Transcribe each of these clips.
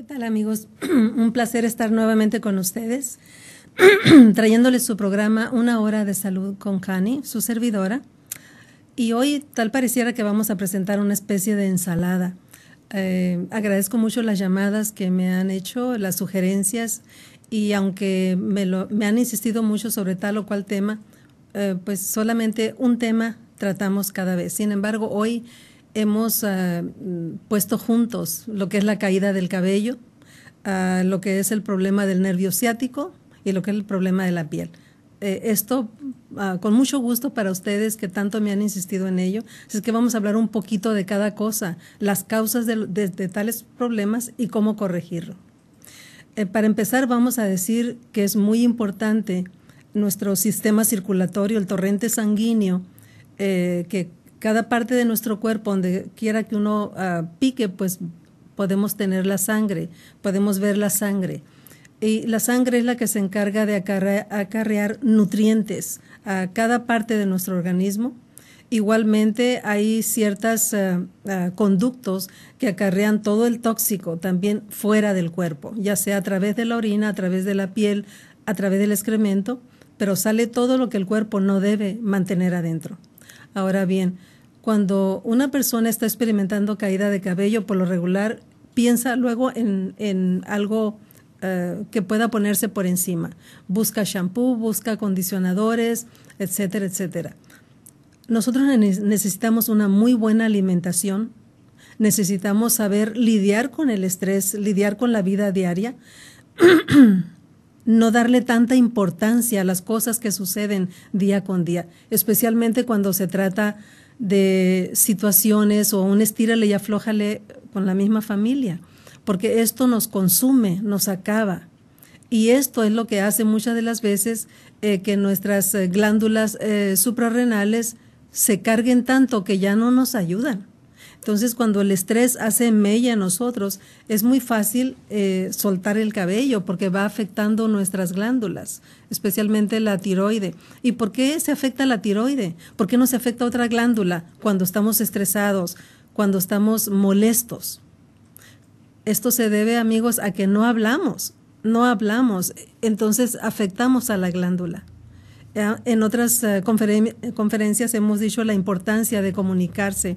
¿Qué tal amigos? Un placer estar nuevamente con ustedes, trayéndoles su programa Una hora de salud con Hani, su servidora. Y hoy tal pareciera que vamos a presentar una especie de ensalada. Eh, agradezco mucho las llamadas que me han hecho, las sugerencias, y aunque me, lo, me han insistido mucho sobre tal o cual tema, eh, pues solamente un tema tratamos cada vez. Sin embargo, hoy hemos eh, puesto juntos lo que es la caída del cabello, eh, lo que es el problema del nervio ciático y lo que es el problema de la piel. Eh, esto ah, con mucho gusto para ustedes que tanto me han insistido en ello. es que vamos a hablar un poquito de cada cosa, las causas de, tales problemas y cómo corregirlo. para empezar, vamos a decir que es muy importante nuestro sistema circulatorio, el torrente sanguíneo, que cada parte de nuestro cuerpo, donde quiera que uno ah, pique, pues podemos tener la sangre, podemos ver la sangre. Y la sangre es la que se encarga de acarrear nutrientes a cada parte de nuestro organismo. Igualmente hay ciertos ah, ah, conductos que acarrean todo el tóxico también fuera del cuerpo, ya sea a través de la orina, a través de la piel, a través del excremento, pero sale todo lo que el cuerpo no debe mantener adentro. Ahora bien, cuando una persona está experimentando caída de cabello, por lo regular piensa luego en, algo eh, que pueda ponerse por encima. Busca shampoo, busca acondicionadores, etcétera, etcétera. Nosotros necesitamos una muy buena alimentación, necesitamos saber lidiar con el estrés, lidiar con la vida diaria, no darle tanta importancia a las cosas que suceden día con día, especialmente cuando se trata de situaciones o un estírale y aflójale con la misma familia, porque esto nos consume, nos acaba. Y esto es lo que hace muchas de las veces eh, que nuestras eh, glándulas eh, suprarrenales se carguen tanto que ya no nos ayudan. Entonces, cuando el estrés hace mella en nosotros, es muy fácil eh, soltar el cabello porque va afectando nuestras glándulas, especialmente la tiroide. ¿Y por qué se afecta la tiroide? ¿Por qué no se afecta otra glándula cuando estamos estresados, cuando estamos molestos? Esto se debe, amigos, a que no hablamos, no hablamos, entonces afectamos a la glándula. En otras eh, conferencias hemos dicho la importancia de comunicarse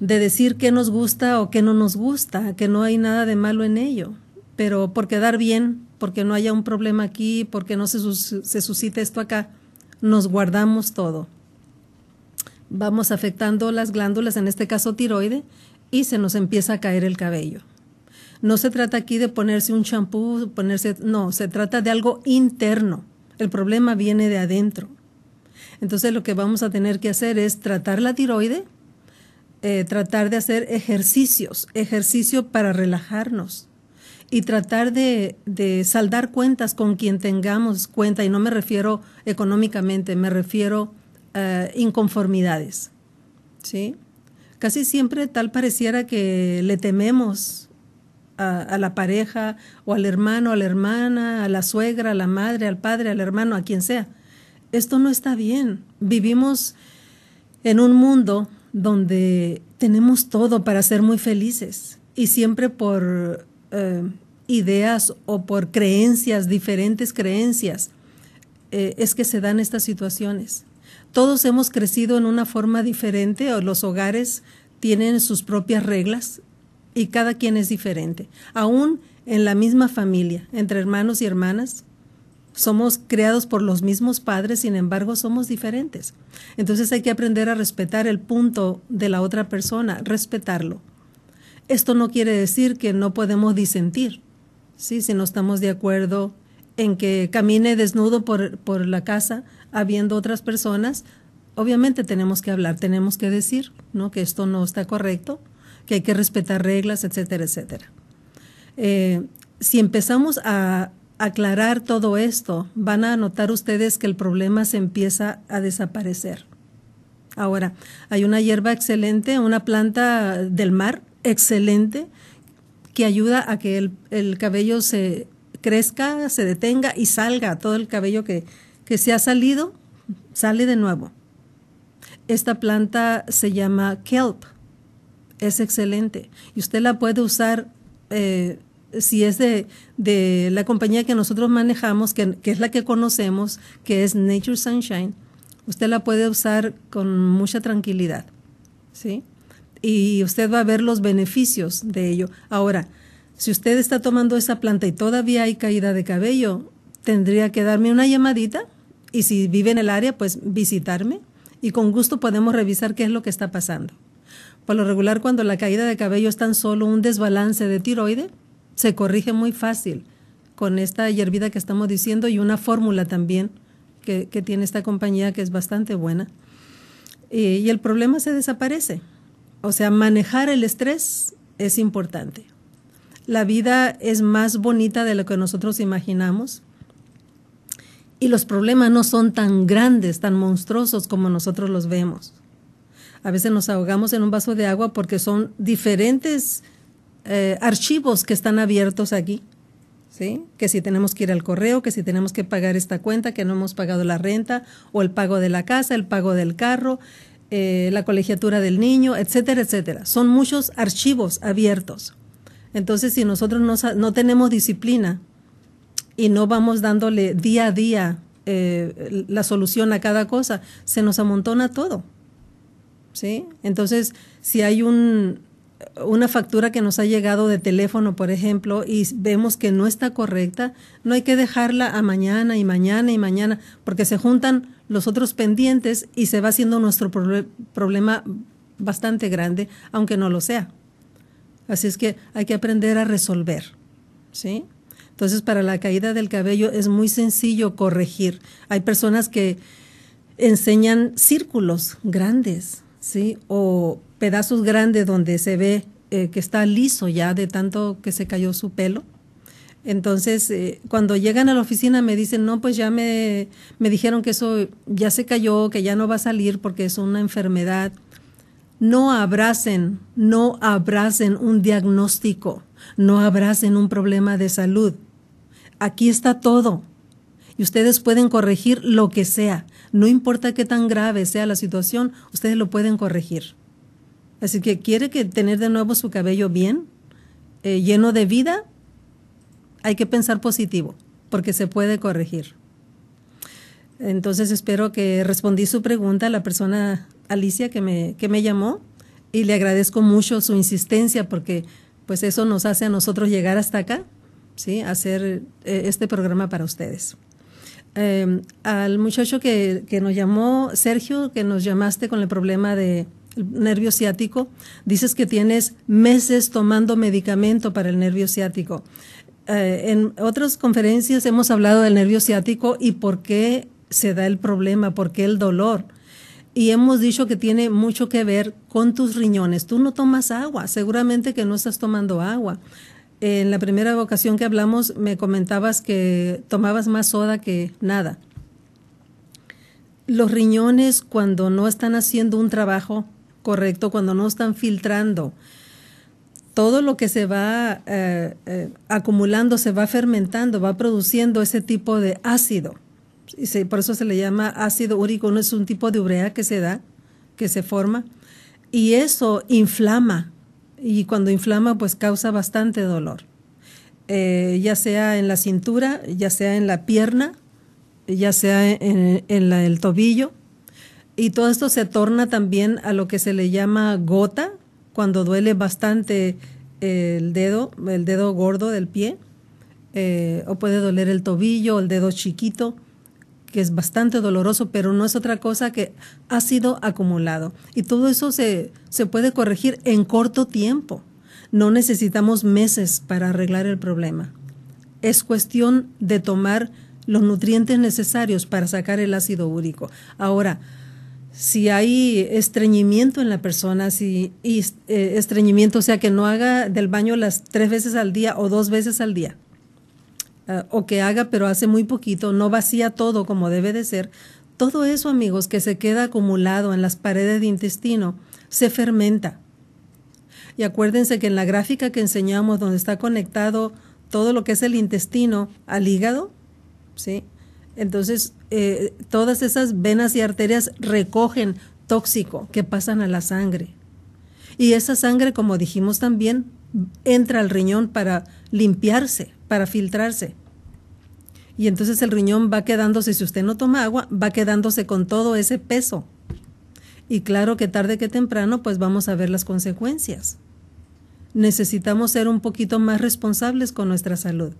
de decir qué nos gusta o qué no nos gusta, que no hay nada de malo en ello, pero por quedar bien, porque no haya un problema aquí, porque no se, suscite esto acá, nos guardamos todo. Vamos afectando las glándulas, en este caso tiroide, y se nos empieza a caer el cabello. No se trata aquí de ponerse un champú, ponerse, no, se trata de algo interno. El problema viene de adentro. Entonces lo que vamos a tener que hacer es tratar la tiroide, eh, tratar de hacer ejercicios, ejercicio para relajarnos y tratar de, saldar cuentas con quien tengamos cuenta, y no me refiero económicamente, me refiero a eh, inconformidades. ¿sí? Casi siempre tal pareciera que le tememos a, la pareja o al hermano, a la hermana, a la suegra, a la madre, al padre, al hermano, a quien sea. Esto no está bien. Vivimos en un mundo donde tenemos todo para ser muy felices y siempre por eh, ideas o por creencias, diferentes creencias, eh, es que se dan estas situaciones. Todos hemos crecido en una forma diferente o los hogares tienen sus propias reglas y cada quien es diferente. Aún en la misma familia, entre hermanos y hermanas, somos creados por los mismos padres, sin embargo, somos diferentes. Entonces hay que aprender a respetar el punto de la otra persona, respetarlo. Esto no quiere decir que no podemos disentir, ¿sí? si no estamos de acuerdo en que camine desnudo por, la casa habiendo otras personas, obviamente tenemos que hablar, tenemos que decir ¿no? que esto no está correcto, que hay que respetar reglas, etcétera, etcétera. Eh, si empezamos a aclarar todo esto, van a notar ustedes que el problema se empieza a desaparecer. Ahora, hay una hierba excelente, una planta del mar excelente que ayuda a que el, cabello se crezca, se detenga y salga todo el cabello que, que se ha salido, sale de nuevo. Esta planta se llama kelp, es excelente y usted la puede usar eh, si es de, de la compañía que nosotros manejamos, que, que es la que conocemos, que es Nature Sunshine, usted la puede usar con mucha tranquilidad, ¿sí? Y usted va a ver los beneficios de ello. Ahora, si usted está tomando esa planta y todavía hay caída de cabello, tendría que darme una llamadita y si vive en el área, pues visitarme y con gusto podemos revisar qué es lo que está pasando. Por lo regular, cuando la caída de cabello es tan solo un desbalance de tiroides, se corrige muy fácil con esta hierbida que estamos diciendo y una fórmula también que, tiene esta compañía que es bastante buena. Y, eh, y el problema se desaparece. O sea, manejar el estrés es importante. La vida es más bonita de lo que nosotros imaginamos y los problemas no son tan grandes, tan monstruosos como nosotros los vemos. A veces nos ahogamos en un vaso de agua porque son diferentes eh, archivos que están abiertos aquí, ¿sí? Que si tenemos que ir al correo, que si tenemos que pagar esta cuenta, que no hemos pagado la renta o el pago de la casa, el pago del carro, eh, la colegiatura del niño, etcétera, etcétera. Son muchos archivos abiertos. Entonces, si nosotros no, no tenemos disciplina y no vamos dándole día a día eh, la solución a cada cosa, se nos amontona todo. ¿Sí? Entonces, si hay un, una factura que nos ha llegado de teléfono, por ejemplo, y vemos que no está correcta, no hay que dejarla a mañana y mañana y mañana, porque se juntan los otros pendientes y se va haciendo nuestro problema bastante grande, aunque no lo sea. Así es que hay que aprender a resolver, ¿sí? Entonces, para la caída del cabello es muy sencillo corregir. Hay personas que enseñan círculos grandes, ¿sí? O pedazos grandes donde se ve eh, que está liso ya de tanto que se cayó su pelo. Entonces, eh, cuando llegan a la oficina me dicen, no, pues ya me, me dijeron que eso ya se cayó, que ya no va a salir porque es una enfermedad. No abracen, no abracen un diagnóstico, no abracen un problema de salud. Aquí está todo. Y ustedes pueden corregir lo que sea. No importa qué tan grave sea la situación, ustedes lo pueden corregir. Así que quiere que tener de nuevo su cabello bien, eh, lleno de vida, hay que pensar positivo, porque se puede corregir. Entonces espero que respondí su pregunta a la persona Alicia que me, que me llamó y le agradezco mucho su insistencia porque pues eso nos hace a nosotros llegar hasta acá, ¿sí? hacer eh, este programa para ustedes. Eh, al muchacho que nos llamó, Sergio, que nos llamaste con el problema de, nervio ciático, dices que tienes meses tomando medicamento para el nervio ciático. Eh, en otras conferencias hemos hablado del nervio ciático y por qué se da el problema, por qué el dolor. Y hemos dicho que tiene mucho que ver con tus riñones. Tú no tomas agua, seguramente que no estás tomando agua. En la primera ocasión que hablamos me comentabas que tomabas más soda que nada los riñones cuando no están haciendo un trabajo correcto, cuando no están filtrando. Todo lo que se va eh, eh, acumulando, se va fermentando, va produciendo ese tipo de ácido. Y por eso se le llama ácido úrico, no es un tipo de urea que se da, que se forma. Y eso inflama. Y cuando inflama, pues causa bastante dolor. Eh, ya sea en la cintura, ya sea en la pierna, ya sea en, el tobillo y todo esto se torna también a lo que se le llama gota, cuando duele bastante el dedo, el dedo gordo del pie, eh, o puede doler el tobillo, el dedo chiquito, que es bastante doloroso, pero no es otra cosa que ha sido acumulado. Y todo eso se, se puede corregir en corto tiempo. No necesitamos meses para arreglar el problema. Es cuestión de tomar los nutrientes necesarios para sacar el ácido úrico. Ahora, si hay estreñimiento en la persona, si eh, estreñimiento, o sea, que no haga del baño las tres veces al día o dos veces al día, eh, o que haga pero hace muy poquito, no vacía todo como debe de ser, todo eso, amigos, que se queda acumulado en las paredes de intestino, se fermenta. Y acuérdense que en la gráfica que enseñamos, donde está conectado todo lo que es el intestino al hígado, ¿sí? Entonces, eh, todas esas venas y arterias recogen tóxico que pasan a la sangre. Y esa sangre, como dijimos también, entra al riñón para limpiarse, para filtrarse. Y entonces el riñón va quedándose, si usted no toma agua, va quedándose con todo ese peso. Y claro que tarde que temprano, pues vamos a ver las consecuencias. Necesitamos ser un poquito más responsables con nuestra salud.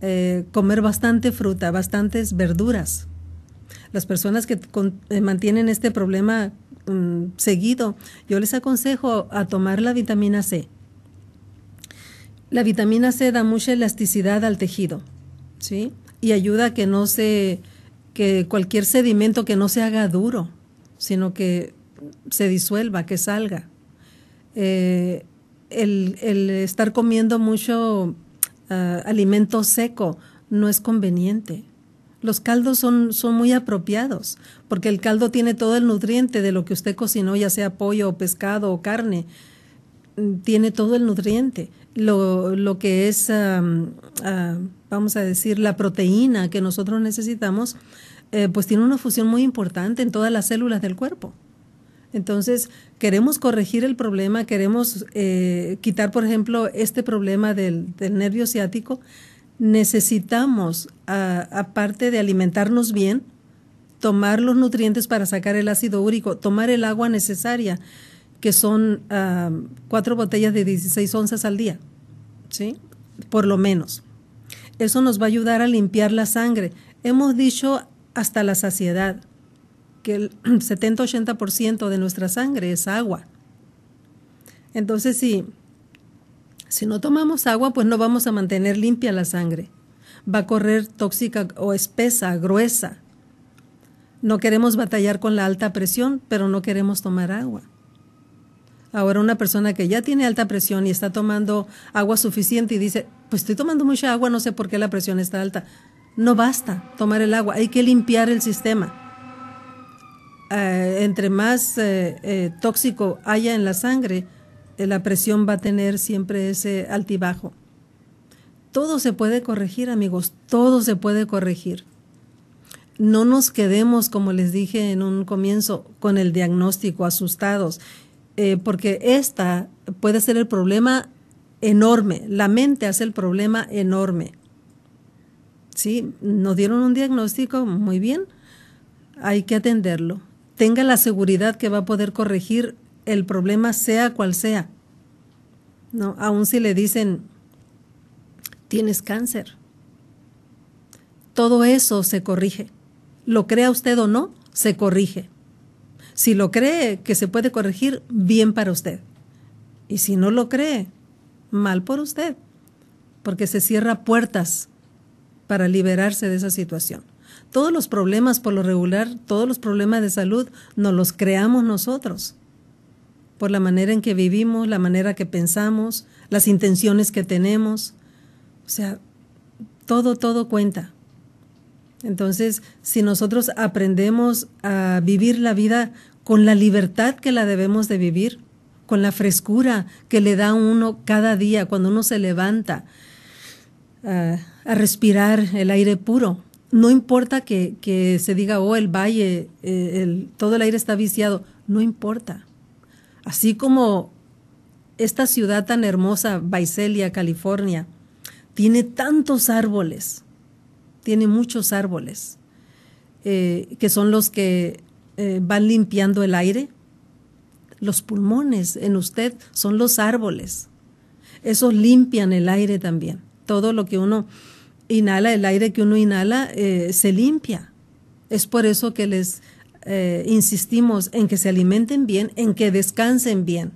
Eh, comer bastante fruta, bastantes verduras. Las personas que eh, mantienen este problema mm, seguido, yo les aconsejo a tomar la vitamina C. La vitamina C da mucha elasticidad al tejido, ¿sí? Y ayuda a que no se, que cualquier sedimento que no se haga duro, sino que se disuelva, que salga. Eh, el estar comiendo mucho eh, alimento seco no es conveniente. Los caldos son, muy apropiados, porque el caldo tiene todo el nutriente de lo que usted cocinó, ya sea pollo o pescado o carne. Mm, tiene todo el nutriente. Lo, que es, ah, vamos a decir, la proteína que nosotros necesitamos, eh, pues tiene una fusión muy importante en todas las células del cuerpo. Entonces, queremos corregir el problema, queremos eh, quitar, por ejemplo, este problema del, nervio ciático. Necesitamos, aparte de alimentarnos bien, tomar los nutrientes para sacar el ácido úrico, tomar el agua necesaria, que son ah, cuatro botellas de 16 onzas al día, ¿sí? Por lo menos. Eso nos va a ayudar a limpiar la sangre. Hemos dicho hasta la saciedad, que el 70-80% de nuestra sangre es agua. Entonces, si, si no tomamos agua, pues no vamos a mantener limpia la sangre. Va a correr tóxica o espesa, gruesa. No queremos batallar con la alta presión, pero no queremos tomar agua. Ahora una persona que ya tiene alta presión y está tomando agua suficiente y dice, pues estoy tomando mucha agua, no sé por qué la presión está alta. No basta tomar el agua, hay que limpiar el sistema. Eh, entre más eh, eh, tóxico haya en la sangre, la presión va a tener siempre ese altibajo. Todo se puede corregir, amigos, todo se puede corregir. No nos quedemos, como les dije en un comienzo, con el diagnóstico asustados, porque esta puede ser el problema enorme. La mente hace el problema enorme. Sí, nos dieron un diagnóstico, muy bien, hay que atenderlo tenga la seguridad que va a poder corregir el problema sea cual sea. No, aun si le dicen tienes cáncer. Todo eso se corrige. Lo crea usted o no, se corrige. Si lo cree que se puede corregir, bien para usted. Y si no lo cree, mal por usted, porque se cierra puertas para liberarse de esa situación. Todos los problemas, por lo regular, todos los problemas de salud, nos los creamos nosotros. Por la manera en que vivimos, la manera que pensamos, las intenciones que tenemos. O sea, todo, todo cuenta. Entonces, si nosotros aprendemos a vivir la vida con la libertad que la debemos de vivir, con la frescura que le da uno cada día cuando uno se levanta, ah, a respirar el aire puro, no importa que, se diga, oh, el valle, eh, todo el aire está viciado, no importa. Así como esta ciudad tan hermosa, Vaiselia, California, tiene tantos árboles, tiene muchos árboles, eh, que son los que eh, van limpiando el aire. Los pulmones en usted son los árboles. Esos limpian el aire también. Todo lo que uno inhala, el aire que uno inhala eh, se limpia. Es por eso que les eh, insistimos en que se alimenten bien, en que descansen bien,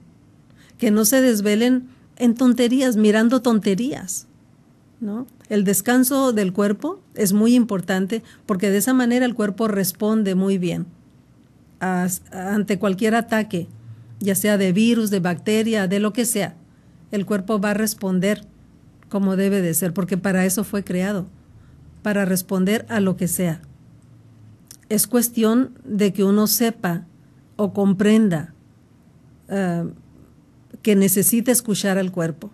que no se desvelen en tonterías, mirando tonterías. ¿no? El descanso del cuerpo es muy importante porque de esa manera el cuerpo responde muy bien ante cualquier ataque, ya sea de virus, de bacteria, de lo que sea. El cuerpo va a responder como debe de ser, porque para eso fue creado, para responder a lo que sea. Es cuestión de que uno sepa o comprenda eh, que necesita escuchar al cuerpo.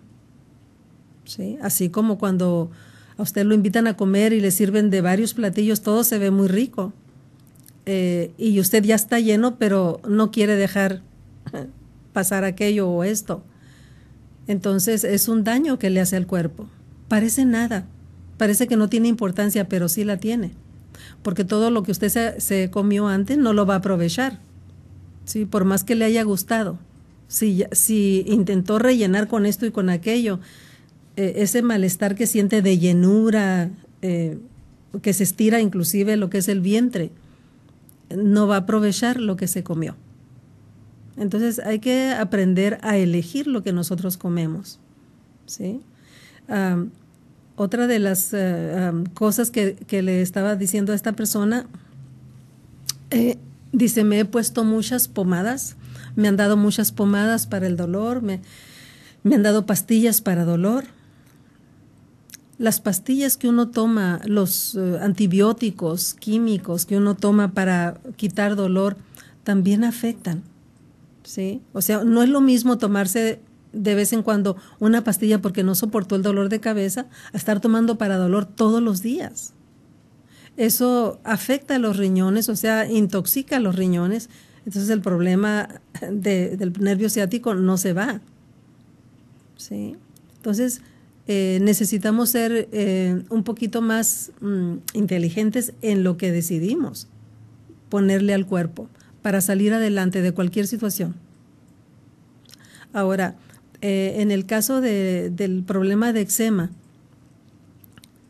¿sí? Así como cuando a usted lo invitan a comer y le sirven de varios platillos, todo se ve muy rico. Eh, y usted ya está lleno, pero no quiere dejar pasar aquello o esto. Entonces es un daño que le hace al cuerpo. Parece nada, parece que no tiene importancia, pero sí la tiene. Porque todo lo que usted se, comió antes no lo va a aprovechar, ¿sí? por más que le haya gustado. Si, si intentó rellenar con esto y con aquello, eh, ese malestar que siente de llenura, eh, que se estira inclusive lo que es el vientre, no va a aprovechar lo que se comió. Entonces hay que aprender a elegir lo que nosotros comemos. ¿sí? otra de las eh, cosas que, le estaba diciendo a esta persona, eh, dice, me he puesto muchas pomadas, me han dado muchas pomadas para el dolor, me, han dado pastillas para dolor. Las pastillas que uno toma, los eh, antibióticos químicos que uno toma para quitar dolor, también afectan. ¿sí? O sea, no es lo mismo tomarse de vez en cuando una pastilla porque no soportó el dolor de cabeza a estar tomando para dolor todos los días. Eso afecta a los riñones, o sea, intoxica a los riñones. Entonces el problema del nervio ciático no se va. ¿sí? Entonces eh, necesitamos ser eh, un poquito más mm, inteligentes en lo que decidimos ponerle al cuerpo para salir adelante de cualquier situación. Ahora, eh, en el caso del problema de eczema,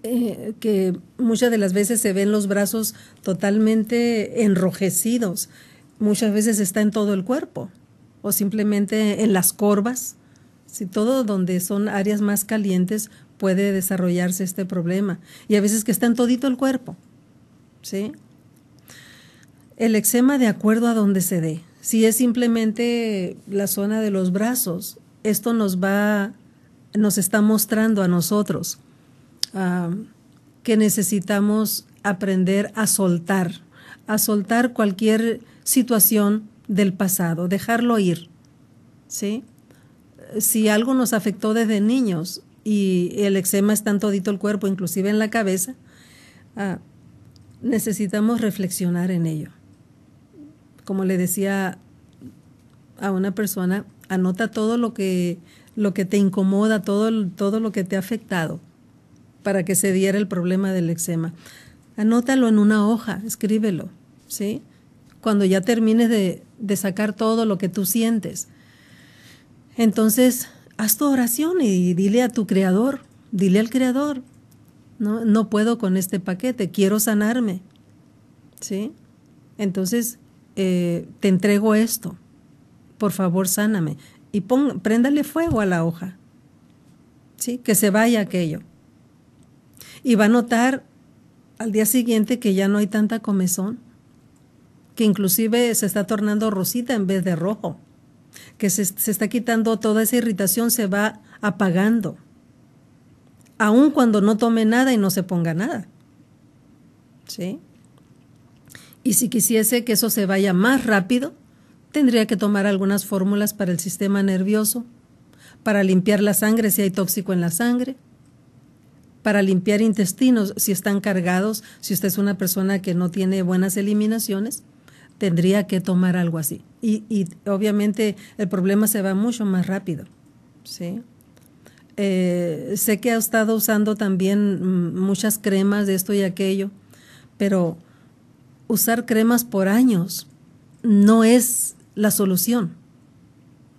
eh, que muchas de las veces se ven los brazos totalmente enrojecidos, muchas veces está en todo el cuerpo o simplemente en las corvas. Si todo donde son áreas más calientes puede desarrollarse este problema. Y a veces que está en todito el cuerpo. ¿sí? El eczema de acuerdo a donde se dé. Si es simplemente la zona de los brazos, esto nos va, nos está mostrando a nosotros ah, que necesitamos aprender a soltar, a soltar cualquier situación del pasado, dejarlo ir. ¿sí? Si algo nos afectó desde niños y el eczema está en todito el cuerpo, inclusive en la cabeza, ah, necesitamos reflexionar en ello como le decía a una persona, anota todo lo que, lo que te incomoda, todo, todo lo que te ha afectado para que se diera el problema del eczema. Anótalo en una hoja, escríbelo, ¿sí? Cuando ya termines de, de sacar todo lo que tú sientes. Entonces, haz tu oración y dile a tu creador, dile al creador, no, no puedo con este paquete, quiero sanarme, ¿sí? Entonces, eh, te entrego esto, por favor sáname. Y pon, préndale fuego a la hoja, ¿sí? que se vaya aquello. Y va a notar al día siguiente que ya no hay tanta comezón, que inclusive se está tornando rosita en vez de rojo, que se, se está quitando toda esa irritación, se va apagando, aun cuando no tome nada y no se ponga nada. ¿Sí? Y si quisiese que eso se vaya más rápido, tendría que tomar algunas fórmulas para el sistema nervioso, para limpiar la sangre si hay tóxico en la sangre, para limpiar intestinos si están cargados, si usted es una persona que no tiene buenas eliminaciones, tendría que tomar algo así. Y, obviamente el problema se va mucho más rápido. ¿sí? Eh, sé que ha estado usando también mm, muchas cremas de esto y aquello, pero usar cremas por años no es la solución.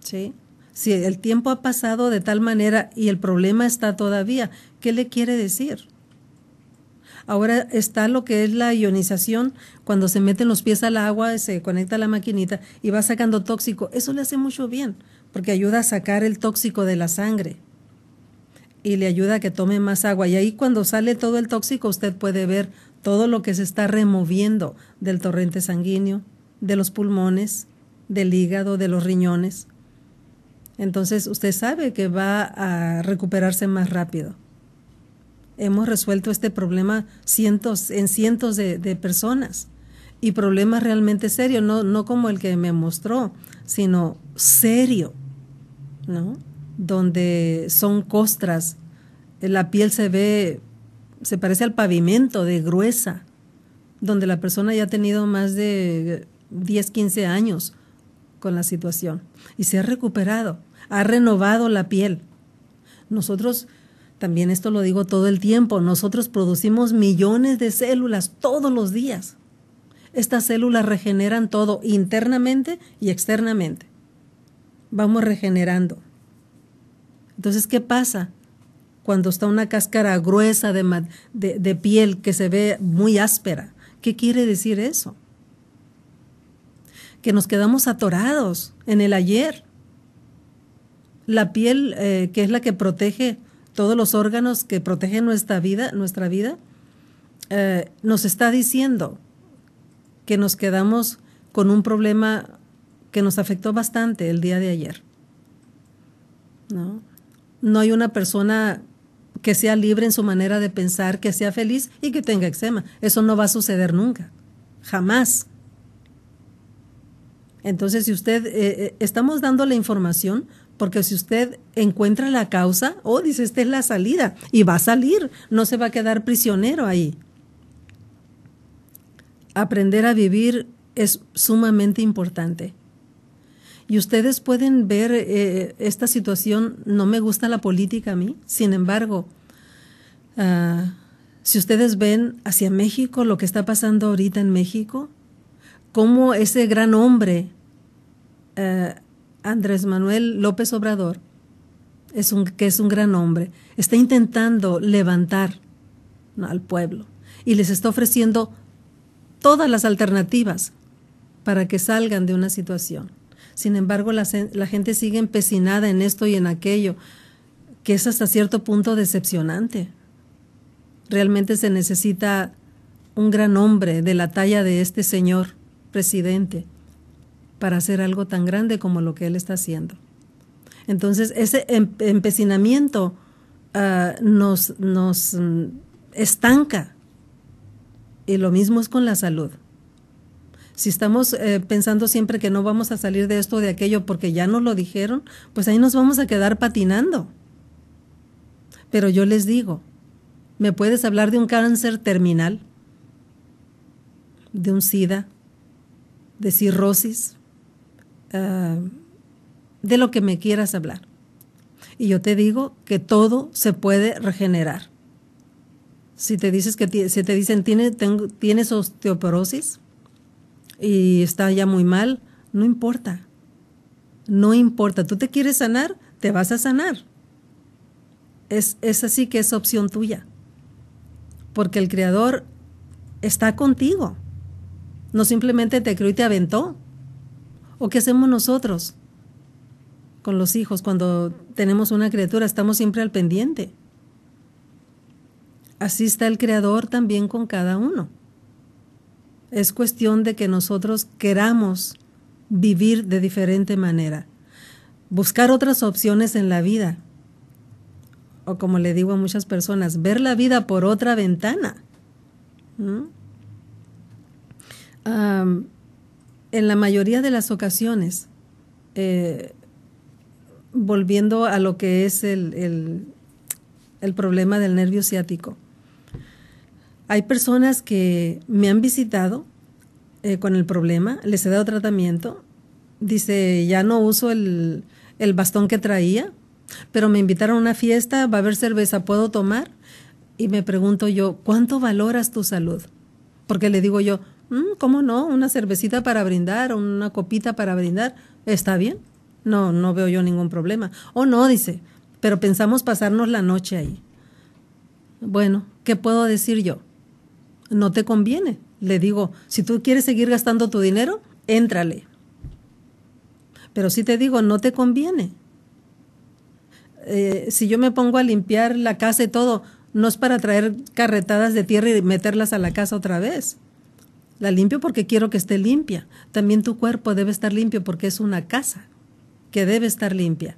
¿sí? Si el tiempo ha pasado de tal manera y el problema está todavía, ¿qué le quiere decir? Ahora está lo que es la ionización, cuando se meten los pies al agua, se conecta la maquinita y va sacando tóxico. Eso le hace mucho bien, porque ayuda a sacar el tóxico de la sangre y le ayuda a que tome más agua. Y ahí cuando sale todo el tóxico, usted puede ver todo lo que se está removiendo del torrente sanguíneo, de los pulmones, del hígado, de los riñones. Entonces usted sabe que va a recuperarse más rápido. Hemos resuelto este problema cientos, en cientos de, personas y problemas realmente serios, no, no como el que me mostró, sino serio, ¿no? Donde son costras, la piel se ve se parece al pavimento de gruesa, donde la persona ya ha tenido más de 10, 15 años con la situación y se ha recuperado, ha renovado la piel. Nosotros, también esto lo digo todo el tiempo, nosotros producimos millones de células todos los días. Estas células regeneran todo internamente y externamente. Vamos regenerando. Entonces, ¿qué pasa? cuando está una cáscara gruesa de, piel que se ve muy áspera. ¿Qué quiere decir eso? Que nos quedamos atorados en el ayer. La piel, eh, que es la que protege todos los órganos, que protege nuestra vida, nuestra vida eh, nos está diciendo que nos quedamos con un problema que nos afectó bastante el día de ayer. ¿no? no hay una persona que sea libre en su manera de pensar, que sea feliz y que tenga eczema. Eso no va a suceder nunca, jamás. Entonces, si usted, eh, eh, estamos dando la información, porque si usted encuentra la causa, oh, dice, esta es la salida, y va a salir, no se va a quedar prisionero ahí. Aprender a vivir es sumamente importante. Y ustedes pueden ver eh, esta situación, no me gusta la política a mí, sin embargo, ah, si ustedes ven hacia México, lo que está pasando ahorita en México, cómo ese gran hombre, eh, Andrés Manuel López Obrador, es un, que es un gran hombre, está intentando levantar al pueblo y les está ofreciendo todas las alternativas para que salgan de una situación. Sin embargo, la, gente sigue empecinada en esto y en aquello, que es hasta cierto punto decepcionante. Realmente se necesita un gran hombre de la talla de este señor presidente para hacer algo tan grande como lo que él está haciendo. Entonces, ese empecinamiento ah, nos, nos mm, estanca. Y lo mismo es con la salud. Si estamos eh, pensando siempre que no vamos a salir de esto o de aquello porque ya nos lo dijeron, pues ahí nos vamos a quedar patinando. Pero yo les digo, me puedes hablar de un cáncer terminal, de un SIDA, de cirrosis, ah, de lo que me quieras hablar. Y yo te digo que todo se puede regenerar. Si te dices que te dicen tienes osteoporosis, y está ya muy mal, no importa. No importa. Tú te quieres sanar, te vas a sanar. Es, así que es opción tuya. Porque el Creador está contigo. No simplemente te creó y te aventó. ¿O qué hacemos nosotros con los hijos cuando tenemos una criatura? Estamos siempre al pendiente. Así está el Creador también con cada uno. Es cuestión de que nosotros queramos vivir de diferente manera, buscar otras opciones en la vida, o como le digo a muchas personas, ver la vida por otra ventana. en la mayoría de las ocasiones, eh, volviendo a lo que es el problema del nervio ciático, hay personas que me han visitado eh, con el problema, les he dado tratamiento, dice, ya no uso el, bastón que traía, pero me invitaron a una fiesta, va a haber cerveza, ¿puedo tomar? Y me pregunto yo, ¿cuánto valoras tu salud? Porque le digo yo, mm, ¿cómo no? Una cervecita para brindar, una copita para brindar, ¿está bien? No, no veo yo ningún problema. O oh, no, dice, pero pensamos pasarnos la noche ahí. Bueno, ¿qué puedo decir yo? no te conviene. Le digo, si tú quieres seguir gastando tu dinero, éntrale. Pero si te digo, no te conviene. Eh, si yo me pongo a limpiar la casa y todo, no es para traer carretadas de tierra y meterlas a la casa otra vez. La limpio porque quiero que esté limpia. También tu cuerpo debe estar limpio porque es una casa que debe estar limpia.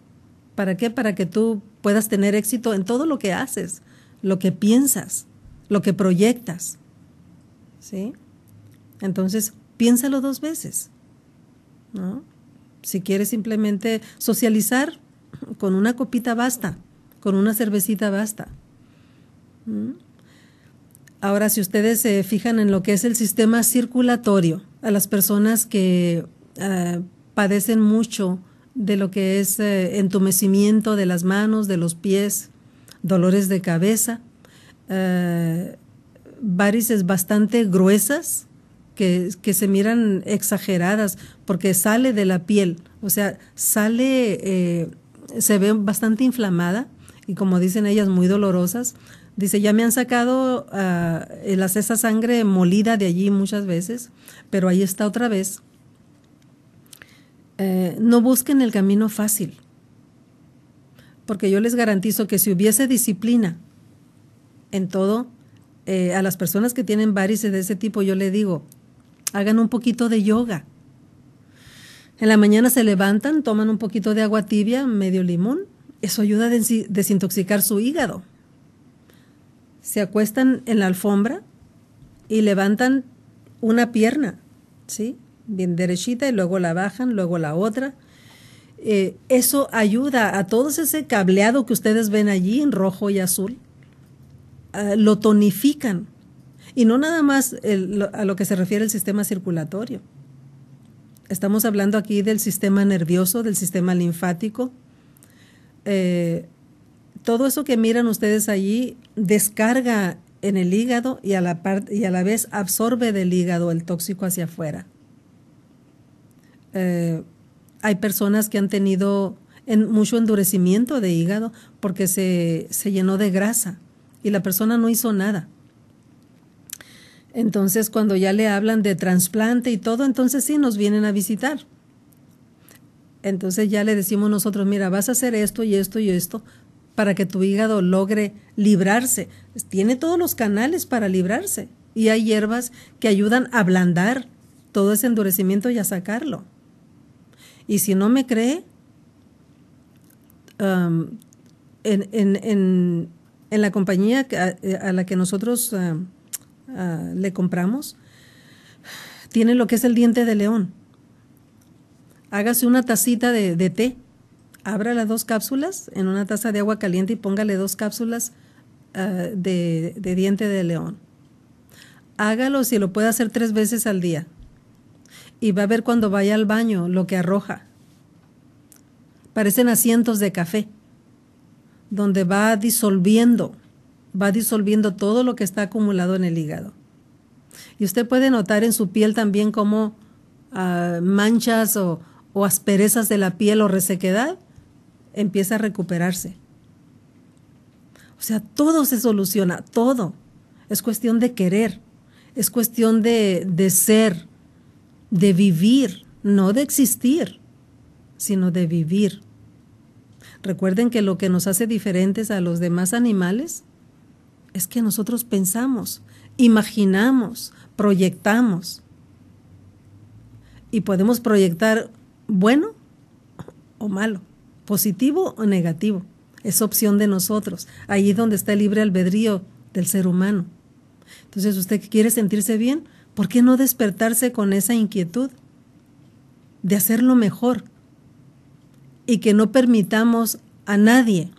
¿Para qué? Para que tú puedas tener éxito en todo lo que haces, lo que piensas, lo que proyectas. ¿sí? Entonces, piénsalo dos veces, Si quieres simplemente socializar, con una copita basta, con una cervecita basta. Ahora, si ustedes se fijan en lo que es el sistema circulatorio, a las personas que eh, padecen mucho de lo que es eh, entumecimiento de las manos, de los pies, dolores de cabeza, eh, varices bastante gruesas que, que, se miran exageradas porque sale de la piel, o sea, sale, eh, se ve bastante inflamada y como dicen ellas, muy dolorosas. Dice, ya me han sacado ah, esa sangre molida de allí muchas veces, pero ahí está otra vez. Eh, no busquen el camino fácil, porque yo les garantizo que si hubiese disciplina en todo, eh, a las personas que tienen varices de ese tipo, yo le digo, hagan un poquito de yoga. En la mañana se levantan, toman un poquito de agua tibia, medio limón. Eso ayuda a desintoxicar su hígado. Se acuestan en la alfombra y levantan una pierna, ¿sí? Bien derechita y luego la bajan, luego la otra. Eh, eso ayuda a todo ese cableado que ustedes ven allí en rojo y azul Ah, lo tonifican. Y no nada más a lo que se refiere el sistema circulatorio. Estamos hablando aquí del sistema nervioso, del sistema linfático. Eh, todo eso que miran ustedes allí descarga en el hígado y a la, y a la vez absorbe del hígado el tóxico hacia afuera. Eh, hay personas que han tenido mucho endurecimiento de hígado porque se llenó de grasa y la persona no hizo nada. Entonces, cuando ya le hablan de trasplante y todo, entonces sí nos vienen a visitar. Entonces ya le decimos nosotros, mira, vas a hacer esto y esto y esto para que tu hígado logre librarse. Tiene todos los canales para librarse y hay hierbas que ayudan a ablandar todo ese endurecimiento y a sacarlo. Y si no me cree, um, en en la compañía eh, a, la que nosotros ah, ah, le compramos, tiene lo que es el diente de león. Hágase una tacita de, té, abra las dos cápsulas en una taza de agua caliente y póngale dos cápsulas ah, de diente de león. Hágalo si lo puede hacer tres veces al día. Y va a ver cuando vaya al baño lo que arroja. Parecen asientos de café donde va disolviendo, va disolviendo todo lo que está acumulado en el hígado. Y usted puede notar en su piel también como ah, manchas o, asperezas de la piel o resequedad empieza a recuperarse. O sea, todo se soluciona, todo. Es cuestión de querer, es cuestión de ser, de vivir, no de existir, sino de vivir. Recuerden que lo que nos hace diferentes a los demás animales es que nosotros pensamos, imaginamos, proyectamos. Y podemos proyectar bueno o malo, positivo o negativo. Es opción de nosotros. Ahí donde está el libre albedrío del ser humano. Entonces, usted quiere sentirse bien, ¿por qué no despertarse con esa inquietud de hacerlo mejor? y que no permitamos a nadie,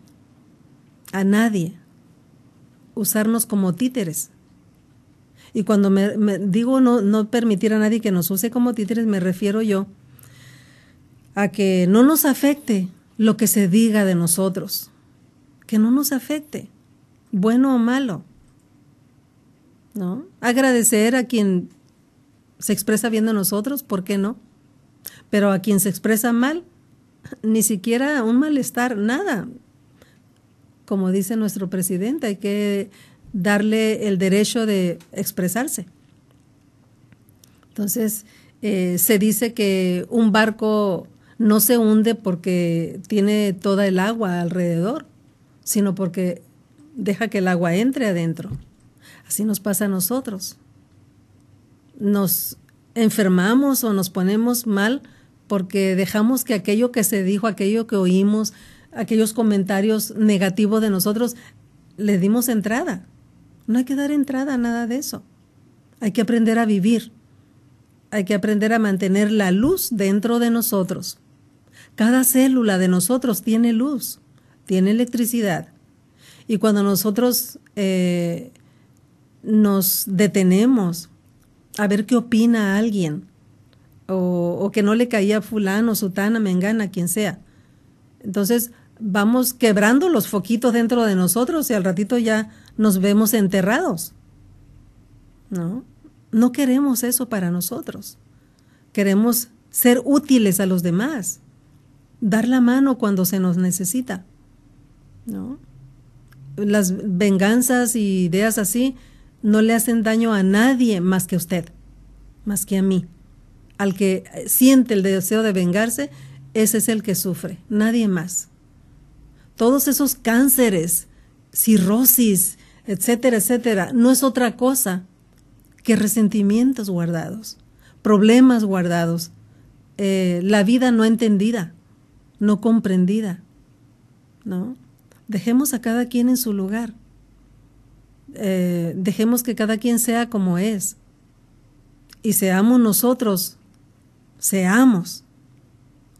a nadie, usarnos como títeres. Y cuando me, digo no, no permitir a nadie que nos use como títeres, me refiero yo a que no nos afecte lo que se diga de nosotros, que no nos afecte, bueno o malo. ¿No? Agradecer a quien se expresa bien de nosotros, ¿por qué no? Pero a quien se expresa mal, ni siquiera un malestar, nada. Como dice nuestro presidente, hay que darle el derecho de expresarse. Entonces, eh, se dice que un barco no se hunde porque tiene toda el agua alrededor, sino porque deja que el agua entre adentro. Así nos pasa a nosotros. Nos enfermamos o nos ponemos mal porque dejamos que aquello que se dijo, aquello que oímos, aquellos comentarios negativos de nosotros, le dimos entrada. No hay que dar entrada a nada de eso. Hay que aprender a vivir. Hay que aprender a mantener la luz dentro de nosotros. Cada célula de nosotros tiene luz, tiene electricidad. Y cuando nosotros eh, nos detenemos a ver qué opina alguien, o, que no le caía fulano, sutana, mengana, quien sea. Entonces vamos quebrando los foquitos dentro de nosotros y al ratito ya nos vemos enterrados. ¿No? No queremos eso para nosotros. Queremos ser útiles a los demás, dar la mano cuando se nos necesita. ¿No? Las venganzas y ideas así no le hacen daño a nadie más que a usted, más que a mí al que eh, siente el deseo de vengarse, ese es el que sufre, nadie más. Todos esos cánceres, cirrosis, etcétera, etcétera, no es otra cosa que resentimientos guardados, problemas guardados, eh, la vida no entendida, no comprendida, ¿no? Dejemos a cada quien en su lugar. Eh, dejemos que cada quien sea como es. Y seamos nosotros seamos.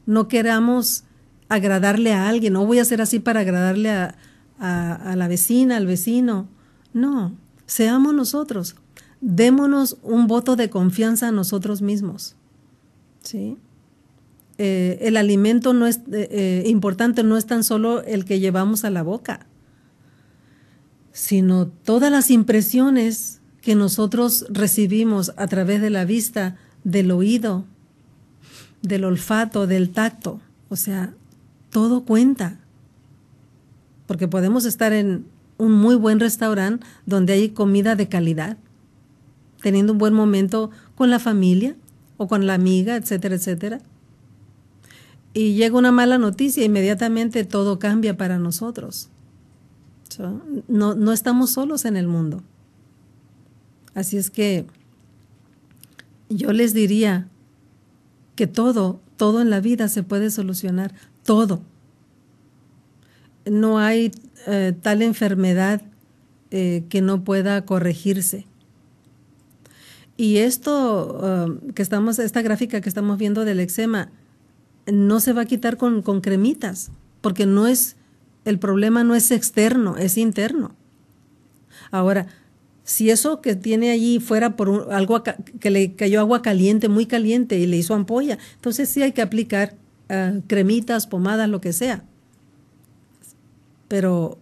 No queramos agradarle a alguien, no voy a ser así para agradarle a, la vecina, al vecino. No, seamos nosotros. Démonos un voto de confianza a nosotros mismos. ¿Sí? Eh, el alimento no es eh, eh, importante, no es tan solo el que llevamos a la boca, sino todas las impresiones que nosotros recibimos a través de la vista, del oído, del olfato, del tacto. O sea, todo cuenta. Porque podemos estar en un muy buen restaurante donde hay comida de calidad, teniendo un buen momento con la familia o con la amiga, etcétera, etcétera. Y llega una mala noticia, inmediatamente todo cambia para nosotros. No, no estamos solos en el mundo. Así es que yo les diría, que todo, todo en la vida se puede solucionar, todo. No hay eh, tal enfermedad eh, que no pueda corregirse. Y esto um, que estamos, esta gráfica que estamos viendo del eczema, no se va a quitar con, con cremitas, porque no es, el problema no es externo, es interno. Ahora, si eso que tiene allí fuera por algo que le cayó agua caliente, muy caliente y le hizo ampolla, entonces sí hay que aplicar ah, cremitas, pomadas, lo que sea. Pero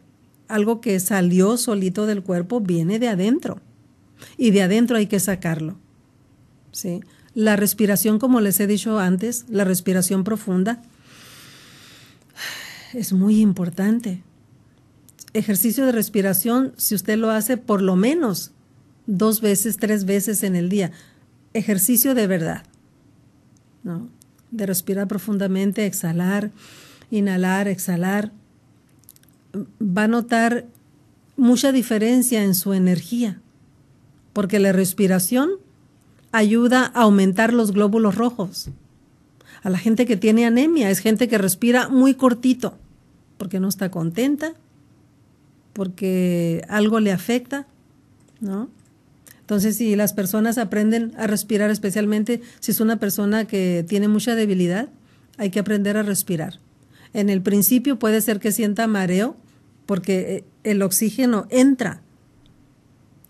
algo que salió solito del cuerpo viene de adentro y de adentro hay que sacarlo. ¿sí? La respiración, como les he dicho antes, la respiración profunda es muy importante ejercicio de respiración, si usted lo hace por lo menos dos veces, tres veces en el día, ejercicio de verdad, ¿no? De respirar profundamente, exhalar, inhalar, exhalar, va a notar mucha diferencia en su energía, porque la respiración ayuda a aumentar los glóbulos rojos. A la gente que tiene anemia es gente que respira muy cortito, porque no está contenta, porque algo le afecta, ¿no? Entonces, si las personas aprenden a respirar, especialmente si es una persona que tiene mucha debilidad, hay que aprender a respirar. En el principio puede ser que sienta mareo porque eh, el oxígeno entra.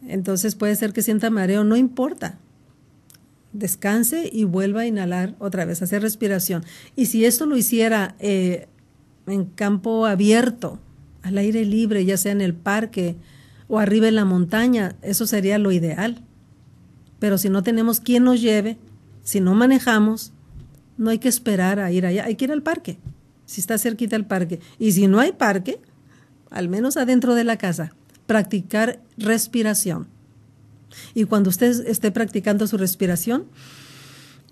Entonces puede ser que sienta mareo, no importa. Descanse y vuelva a inhalar otra vez, hacer respiración. Y si esto lo hiciera eh, en campo abierto, al aire libre, ya sea en el parque o arriba en la montaña, eso sería lo ideal. Pero si no tenemos quien nos lleve, si no manejamos, no hay que esperar a ir allá, hay que ir al parque, si está cerquita el parque. Y si no hay parque, al menos adentro de la casa, practicar respiración. Y cuando usted esté practicando su respiración,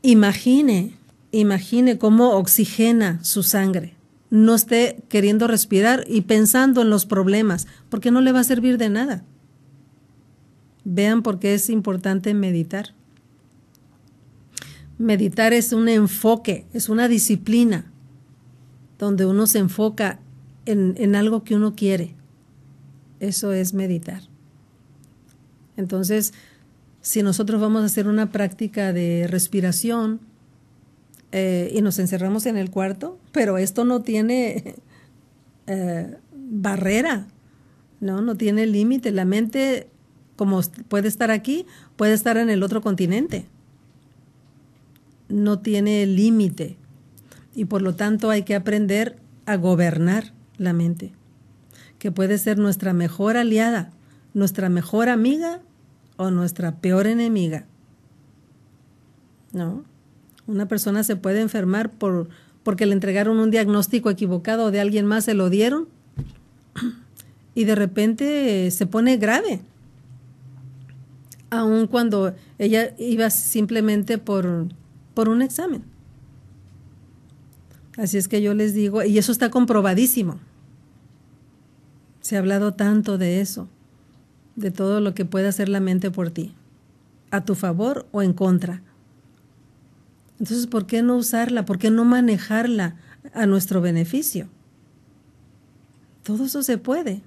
imagine, imagine cómo oxigena su sangre no esté queriendo respirar y pensando en los problemas, porque no le va a servir de nada. Vean por qué es importante meditar. Meditar es un enfoque, es una disciplina donde uno se enfoca en, algo que uno quiere. Eso es meditar. Entonces, si nosotros vamos a hacer una práctica de respiración, eh, y nos encerramos en el cuarto, pero esto no tiene eh, barrera, ¿no? No tiene límite. La mente, como puede estar aquí, puede estar en el otro continente. No tiene límite. Y por lo tanto hay que aprender a gobernar la mente, que puede ser nuestra mejor aliada, nuestra mejor amiga o nuestra peor enemiga. ¿No? Una persona se puede enfermar por, porque le entregaron un diagnóstico equivocado o de alguien más se lo dieron y de repente eh, se pone grave. Aun cuando ella iba simplemente por, por un examen. Así es que yo les digo, y eso está comprobadísimo. Se ha hablado tanto de eso, de todo lo que puede hacer la mente por ti, a tu favor o en contra. Entonces, ¿por qué no usarla? ¿Por qué no manejarla a nuestro beneficio? Todo eso se puede.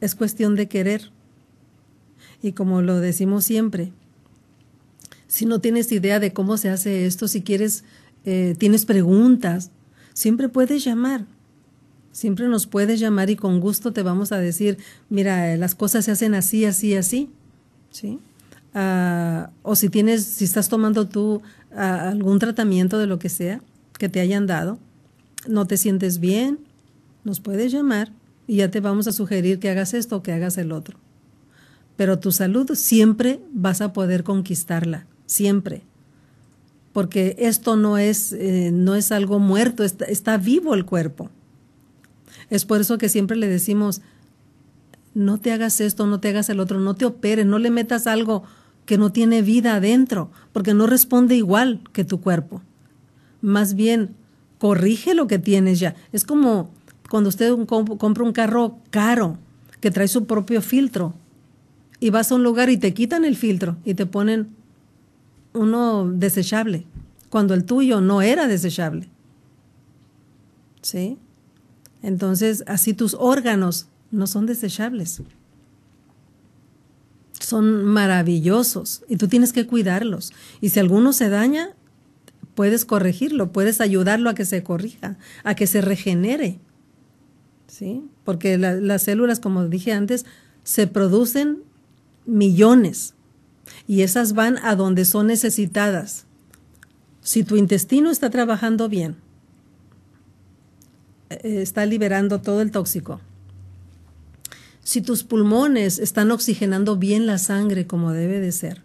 Es cuestión de querer. Y como lo decimos siempre, si no tienes idea de cómo se hace esto, si quieres, eh, tienes preguntas, siempre puedes llamar. Siempre nos puedes llamar y con gusto te vamos a decir, mira, eh, las cosas se hacen así, así, así. ¿Sí? Ah, o si tienes, si estás tomando tú ah, algún tratamiento de lo que sea que te hayan dado, no te sientes bien, nos puedes llamar y ya te vamos a sugerir que hagas esto o que hagas el otro. Pero tu salud siempre vas a poder conquistarla, siempre. Porque esto no es, eh, no es algo muerto, está, está vivo el cuerpo. Es por eso que siempre le decimos, no te hagas esto, no te hagas el otro, no te operes, no le metas algo que no tiene vida adentro, porque no responde igual que tu cuerpo. Más bien, corrige lo que tienes ya. Es como cuando usted compra un carro caro, que trae su propio filtro, y vas a un lugar y te quitan el filtro y te ponen uno desechable, cuando el tuyo no era desechable. ¿Sí? Entonces, así tus órganos no son desechables son maravillosos y tú tienes que cuidarlos. Y si alguno se daña, puedes corregirlo, puedes ayudarlo a que se corrija, a que se regenere. ¿Sí? Porque las células, como dije antes, se producen millones y esas van a donde son necesitadas. Si tu intestino está trabajando bien, eh, está liberando todo el tóxico si tus pulmones están oxigenando bien la sangre como debe de ser,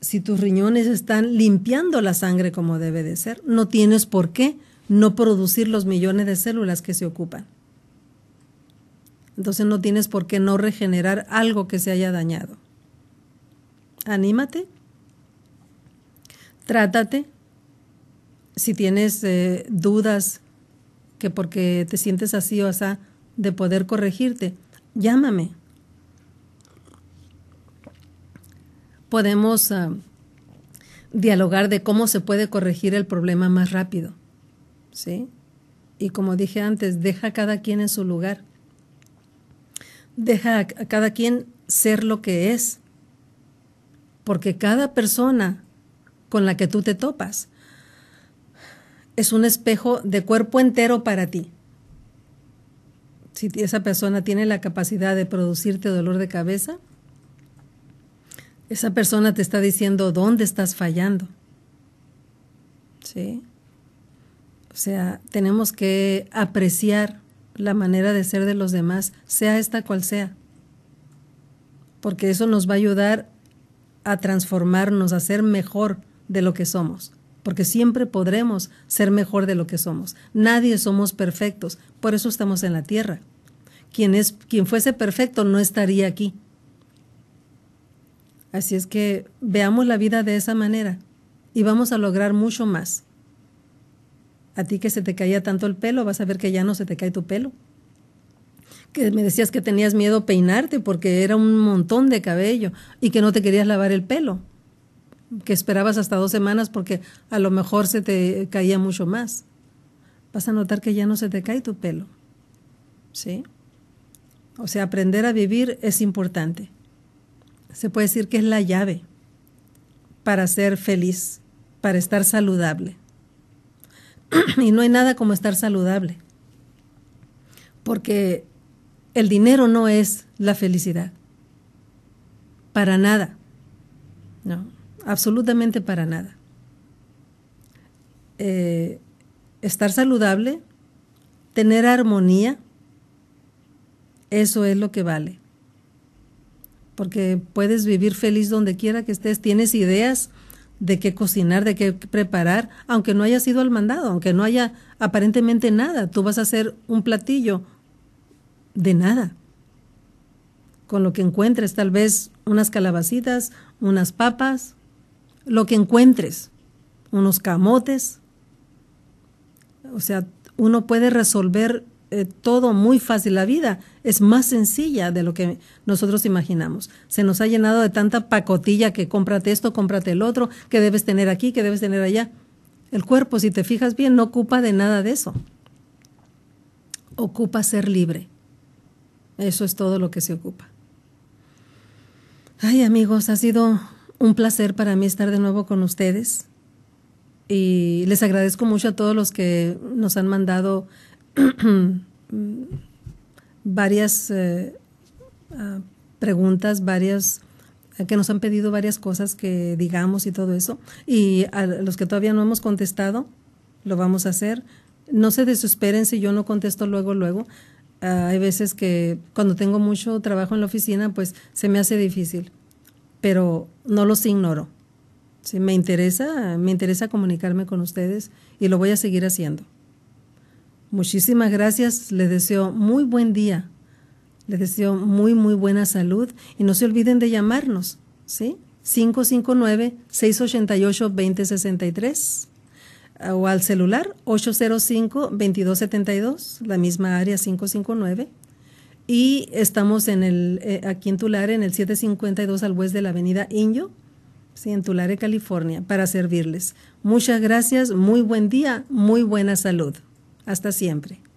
si tus riñones están limpiando la sangre como debe de ser, no tienes por qué no producir los millones de células que se ocupan. Entonces no tienes por qué no regenerar algo que se haya dañado. Anímate, trátate. Si tienes eh, dudas que porque te sientes así o así, de poder corregirte. Llámame. Podemos ah, dialogar de cómo se puede corregir el problema más rápido. ¿Sí? Y como dije antes, deja a cada quien en su lugar. Deja a cada quien ser lo que es. Porque cada persona con la que tú te topas es un espejo de cuerpo entero para ti si esa persona tiene la capacidad de producirte dolor de cabeza, esa persona te está diciendo dónde estás fallando. ¿Sí? O sea, tenemos que apreciar la manera de ser de los demás, sea esta cual sea, porque eso nos va a ayudar a transformarnos, a ser mejor de lo que somos porque siempre podremos ser mejor de lo que somos. Nadie somos perfectos, por eso estamos en la tierra. Quien, es, quien fuese perfecto no estaría aquí. Así es que veamos la vida de esa manera y vamos a lograr mucho más. A ti que se te caía tanto el pelo, vas a ver que ya no se te cae tu pelo. Que me decías que tenías miedo peinarte porque era un montón de cabello y que no te querías lavar el pelo que esperabas hasta dos semanas porque a lo mejor se te caía mucho más. Vas a notar que ya no se te cae tu pelo. ¿Sí? O sea, aprender a vivir es importante. Se puede decir que es la llave para ser feliz, para estar saludable. y no hay nada como estar saludable. Porque el dinero no es la felicidad. Para nada. No absolutamente para nada. Eh, estar saludable, tener armonía, eso es lo que vale. Porque puedes vivir feliz donde quiera que estés, tienes ideas de qué cocinar, de qué preparar, aunque no haya sido al mandado, aunque no haya aparentemente nada, tú vas a hacer un platillo de nada. Con lo que encuentres, tal vez unas calabacitas, unas papas, lo que encuentres, unos camotes. O sea, uno puede resolver eh, todo muy fácil. La vida es más sencilla de lo que nosotros imaginamos. Se nos ha llenado de tanta pacotilla que cómprate esto, cómprate el otro, que debes tener aquí, que debes tener allá. El cuerpo, si te fijas bien, no ocupa de nada de eso. Ocupa ser libre. Eso es todo lo que se ocupa. Ay amigos, ha sido un placer para mí estar de nuevo con ustedes y les agradezco mucho a todos los que nos han mandado varias eh, ah, preguntas, varias eh, que nos han pedido varias cosas que digamos y todo eso. Y a los que todavía no hemos contestado, lo vamos a hacer. No se desesperen si yo no contesto luego, luego. Ah, hay veces que cuando tengo mucho trabajo en la oficina, pues se me hace difícil pero no los ignoro. me interesa, me interesa comunicarme con ustedes y lo voy a seguir haciendo. Muchísimas gracias, les deseo muy buen día. Les deseo muy muy buena salud y no se olviden de llamarnos, ¿sí? 559 688 2063 o al celular 805 2272, la misma área 559 y estamos en el, eh, aquí en Tulare, en el 752 al oeste de la avenida Inyo, en Tulare, California, para servirles. Muchas gracias, muy buen día, muy buena salud. Hasta siempre.